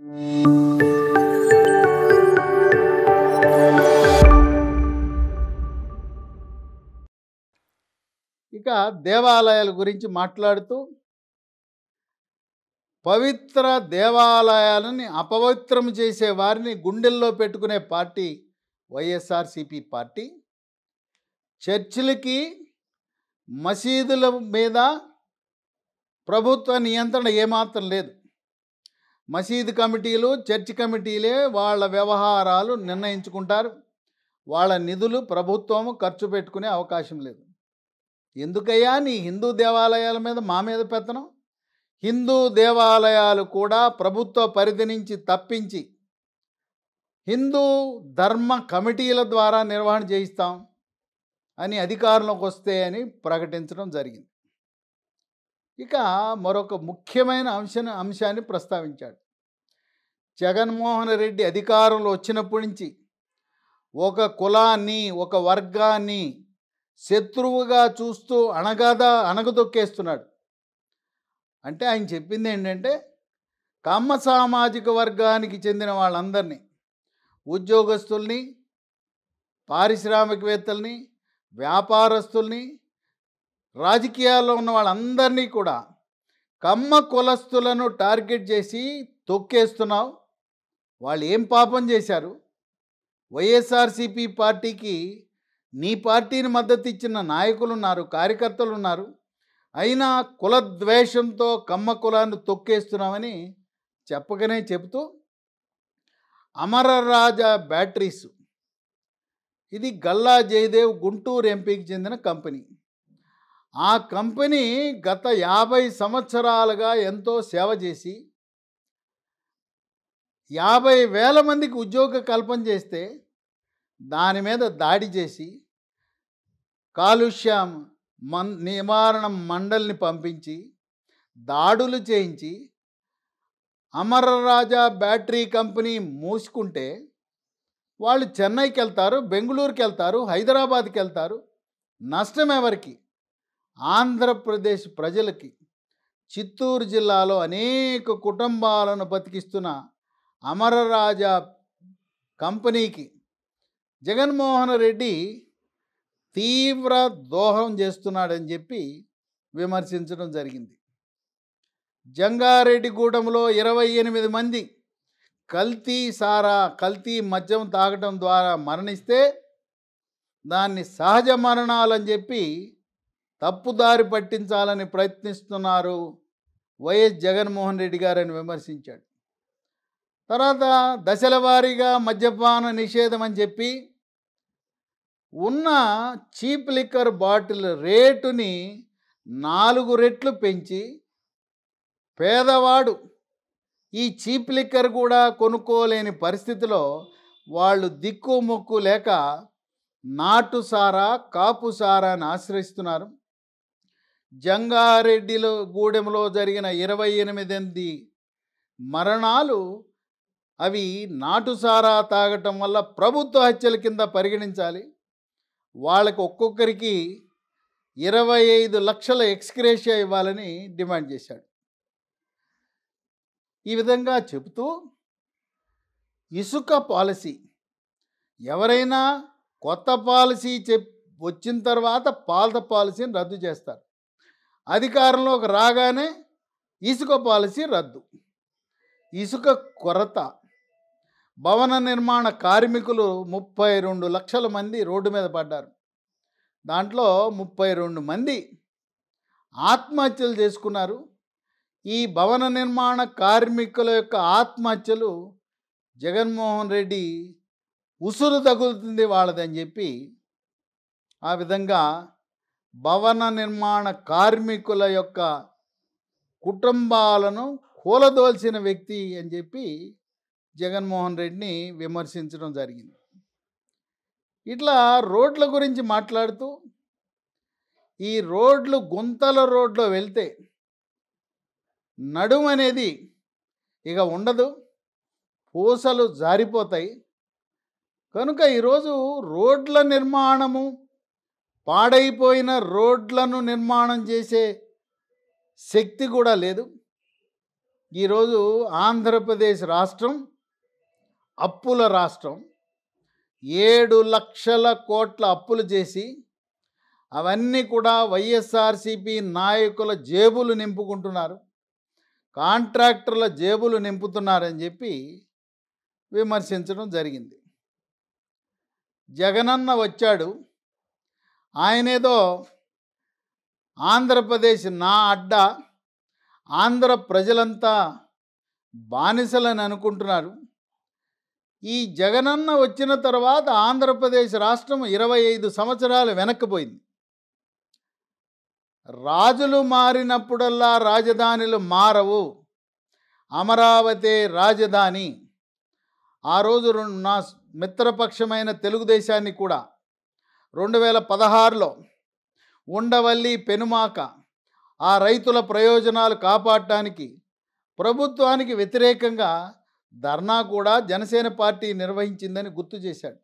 ఇక దేవాలయాల గురించి మాట్లాడుతూ పవిత్ర దేవాలయాలని అపవిత్రం చేసే వారిని గుండెల్లో పెట్టుకునే పార్టీ వైఎస్ఆర్సిపి పార్టీ చర్చిలకి మసీదుల మీద ప్రభుత్వ నియంత్రణ ఏమాత్రం లేదు మసీదు కమిటీలు చర్చ్ కమిటీలే వాళ్ళ వ్యవహారాలు నిర్ణయించుకుంటారు వాళ్ళ నిధులు ప్రభుత్వం ఖర్చు పెట్టుకునే అవకాశం లేదు ఎందుకయ్యా నీ హిందూ దేవాలయాల మీద మా మీద పెత్తనం హిందూ దేవాలయాలు కూడా ప్రభుత్వ పరిధి నుంచి తప్పించి హిందూ ధర్మ కమిటీల ద్వారా నిర్వహణ చేయిస్తాం అని అధికారంలోకి వస్తే అని ప్రకటించడం జరిగింది ఇక మరొక ముఖ్యమైన అంశ అంశాన్ని ప్రస్తావించాడు జగన్మోహన్ రెడ్డి అధికారంలో వచ్చినప్పటి నుంచి ఒక కులాన్ని ఒక వర్గాన్ని శత్రువుగా చూస్తూ అణగాదా అణగదొక్కేస్తున్నాడు అంటే ఆయన చెప్పింది ఏంటంటే కమ్మ సామాజిక వర్గానికి చెందిన వాళ్ళందరినీ ఉద్యోగస్తుల్ని పారిశ్రామికవేత్తల్ని వ్యాపారస్తుల్ని రాజకీయాల్లో ఉన్న వాళ్ళందరినీ కూడా కమ్మ కులస్తులను టార్గెట్ చేసి తొక్కేస్తున్నావు వాళ్ళు ఏం పాపం చేశారు వైఎస్ఆర్సీపీ పార్టీకి నీ పార్టీని మద్దతు ఇచ్చిన నాయకులు ఉన్నారు కార్యకర్తలు ఉన్నారు అయినా కులద్వేషంతో కమ్మ కులాన్ని తొక్కేస్తున్నామని చెప్పకనే చెబుతూ అమరరాజ బ్యాటరీస్ ఇది గల్లా జయదేవ్ గుంటూరు ఎంపీకి చెందిన కంపెనీ ఆ కంపెనీ గత యాభై సంవత్సరాలుగా ఎంతో సేవ చేసి యాభై వేల మందికి ఉద్యోగ కల్పన చేస్తే దాని మీద దాడి చేసి కాలుష్యం మన్ నివారణ మండలిని పంపించి దాడులు చేయించి అమరరాజా బ్యాటరీ కంపెనీ మూసుకుంటే వాళ్ళు చెన్నైకి వెళ్తారు బెంగళూరుకి వెళ్తారు హైదరాబాద్కి వెళ్తారు నష్టం ఎవరికి ఆంధ్రప్రదేశ్ ప్రజలకి చిత్తూరు జిల్లాలో అనేక కుటుంబాలను బతికిస్తున్న అమరరాజా కంపెనీకి జగన్మోహన్ రెడ్డి తీవ్ర దోహం చేస్తున్నాడని చెప్పి విమర్శించడం జరిగింది జంగారెడ్డిగూడెంలో ఇరవై ఎనిమిది మంది కల్తీ సారా కల్తీ మద్యం తాగటం ద్వారా మరణిస్తే దాన్ని సహజ మరణాలని చెప్పి తప్పుదారి పట్టించాలని ప్రయత్నిస్తున్నారు వైఎస్ జగన్మోహన్ రెడ్డి గారని విమర్శించాడు తర్వాత దశల వారీగా మద్యపాన నిషేధం అని చెప్పి ఉన్న చీప్ లిక్కర్ బాటిల్ రేటుని నాలుగు రెట్లు పెంచి పేదవాడు ఈ చీప్ లిక్కర్ కూడా కొనుక్కోలేని పరిస్థితిలో వాళ్ళు దిక్కు మొక్కు లేక నాటుసారా కాపుసారా అని ఆశ్రయిస్తున్నారు జంగారెడ్డిలో గూడెంలో జరిగిన ఇరవై ఎనిమిది మరణాలు అవి నాటుసారా తాగటం వల్ల ప్రభుత్వ హత్యల కింద పరిగణించాలి వాళ్ళకి ఒక్కొక్కరికి ఇరవై ఐదు లక్షల ఎక్స్క్రేషియా ఇవ్వాలని డిమాండ్ చేశాడు ఈ విధంగా చెబుతూ ఇసుక పాలసీ ఎవరైనా కొత్త పాలసీ చెప్ వచ్చిన తర్వాత పాత పాలసీని రద్దు చేస్తారు అధికారంలోకి రాగానే ఇసుక పాలసీ రద్దు ఇసుక కొరత భవన నిర్మాణ కార్మికులు ముప్పై రెండు లక్షల మంది రోడ్డు మీద పడ్డారు దాంట్లో ముప్పై రెండు మంది ఆత్మహత్యలు చేసుకున్నారు ఈ భవన నిర్మాణ కార్మికుల యొక్క ఆత్మహత్యలు జగన్మోహన్ రెడ్డి ఉసురు తగులుతుంది వాళ్ళదని చెప్పి ఆ విధంగా భవన నిర్మాణ కార్మికుల యొక్క కుటుంబాలను కూలదోల్చిన వ్యక్తి అని చెప్పి జగన్మోహన్ రెడ్డిని విమర్శించడం జరిగింది ఇట్లా రోడ్ల గురించి మాట్లాడుతూ ఈ రోడ్లు గుంతల రోడ్లో వెళ్తే నడుము అనేది ఇక ఉండదు పూసలు జారిపోతాయి కనుక ఈరోజు రోడ్ల నిర్మాణము పాడైపోయిన రోడ్లను నిర్మాణం చేసే శక్తి కూడా లేదు ఈరోజు ఆంధ్రప్రదేశ్ రాష్ట్రం అప్పుల రాష్ట్రం ఏడు లక్షల కోట్ల అప్పులు చేసి అవన్నీ కూడా వైఎస్ఆర్సిపి నాయకుల జేబులు నింపుకుంటున్నారు కాంట్రాక్టర్ల జేబులు నింపుతున్నారని చెప్పి విమర్శించడం జరిగింది జగనన్న వచ్చాడు ఆయనేదో ఆంధ్రప్రదేశ్ నా అడ్డ ఆంధ్ర ప్రజలంతా బానిసలని అనుకుంటున్నారు ఈ జగనన్న వచ్చిన తర్వాత ఆంధ్రప్రదేశ్ రాష్ట్రం ఇరవై ఐదు సంవత్సరాలు వెనక్కిపోయింది రాజులు మారినప్పుడల్లా రాజధానులు మారవు అమరావతి రాజధాని ఆ రోజు నా మిత్రపక్షమైన తెలుగుదేశాన్ని కూడా రెండు వేల పదహారులో ఉండవల్లి పెనుమాక ఆ రైతుల ప్రయోజనాలు కాపాడటానికి ప్రభుత్వానికి వ్యతిరేకంగా ధర్నా కూడా జనసేన పార్టీ నిర్వహించిందని గుర్తు చేశాడు